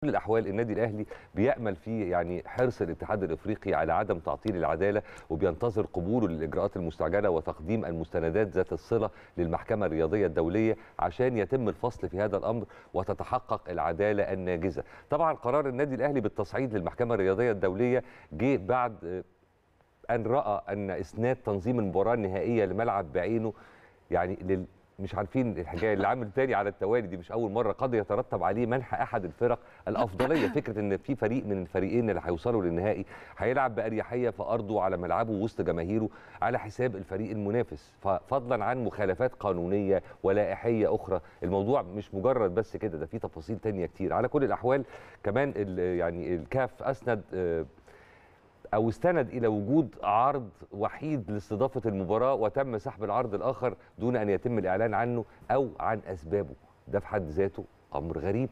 كل الاحوال النادي الاهلي بيامل في يعني حرص الاتحاد الافريقي على عدم تعطيل العداله وبينتظر قبوله للاجراءات المستعجله وتقديم المستندات ذات الصله للمحكمه الرياضيه الدوليه عشان يتم الفصل في هذا الامر وتتحقق العداله الناجزه. طبعا قرار النادي الاهلي بالتصعيد للمحكمه الرياضيه الدوليه جه بعد ان راى ان اسناد تنظيم المباراه النهائيه لملعب بعينه يعني مش عارفين الحكايه اللي عامل تاني على التوالي دي مش اول مره قد يترتب عليه منح احد الفرق الافضليه فكره ان في فريق من الفريقين اللي هيوصلوا للنهائي هيلعب باريحيه في ارضه على ملعبه وسط جماهيره على حساب الفريق المنافس فضلا عن مخالفات قانونيه ولائحيه اخرى الموضوع مش مجرد بس كده ده في تفاصيل تانية كتير على كل الاحوال كمان يعني الكاف اسند آه، او استند الى وجود عرض وحيد لاستضافه المباراه وتم سحب العرض الاخر دون ان يتم الاعلان عنه او عن اسبابه ده في حد ذاته امر غريب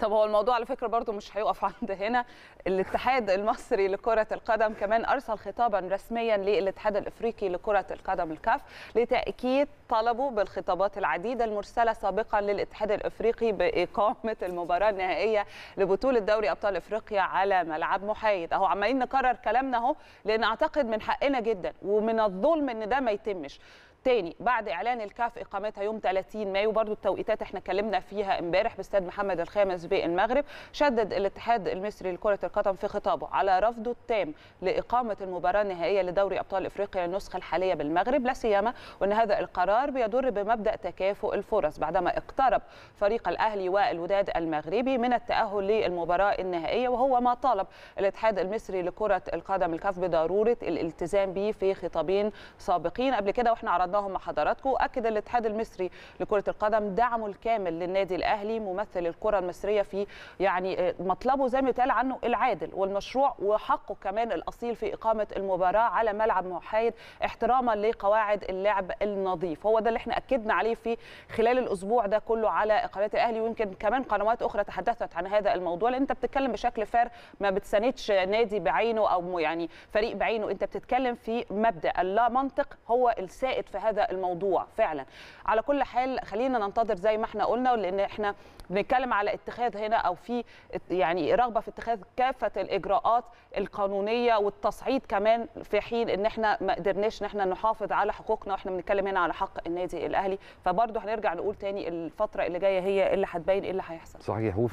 طب هو الموضوع على فكره برضو مش هيقف عند هنا الاتحاد المصري لكره القدم كمان ارسل خطابا رسميا للاتحاد الافريقي لكره القدم الكاف لتاكيد طلبه بالخطابات العديده المرسله سابقا للاتحاد الافريقي باقامه المباراه النهائيه لبطوله دوري ابطال افريقيا على ملعب محايد اهو عمالين نكرر كلامنا اهو لان اعتقد من حقنا جدا ومن الظلم ان ده ما يتمش تاني بعد اعلان الكاف اقامتها يوم 30 مايو برضو التوقيتات احنا اتكلمنا فيها امبارح باستاد محمد الخامس بالمغرب شدد الاتحاد المصري لكره القدم في خطابه على رفضه التام لاقامه المباراه النهائيه لدوري ابطال افريقيا النسخه الحاليه بالمغرب لا سيما وان هذا القرار بيضر بمبدا تكافؤ الفرص بعدما اقترب فريق الاهلي والوداد المغربي من التاهل للمباراه النهائيه وهو ما طالب الاتحاد المصري لكره القدم الكاف بضروره الالتزام به في خطابين سابقين قبل كده واحنا عرضنا عرضناهم مع حضراتكم أكد الاتحاد المصري لكرة القدم دعمه الكامل للنادي الأهلي ممثل الكرة المصرية في يعني مطلبه زي ما يتقال عنه العادل والمشروع وحقه كمان الأصيل في إقامة المباراة على ملعب محايد احتراما لقواعد اللعب النظيف هو ده اللي احنا أكدنا عليه في خلال الأسبوع ده كله على قناة الأهلي ويمكن كمان قنوات أخرى تحدثت عن هذا الموضوع لأن أنت بتتكلم بشكل فار ما بتساندش نادي بعينه أو يعني فريق بعينه أنت بتتكلم في مبدأ اللا منطق هو السائد في هذا الموضوع فعلا على كل حال خلينا ننتظر زي ما احنا قلنا لان احنا بنتكلم على اتخاذ هنا او في يعني رغبه في اتخاذ كافه الاجراءات القانونيه والتصعيد كمان في حين ان احنا ما قدرناش ان احنا نحافظ على حقوقنا واحنا بنتكلم هنا على حق النادي الاهلي فبرضه هنرجع نقول تاني الفتره اللي جايه هي اللي هتبين ايه اللي هيحصل صحيح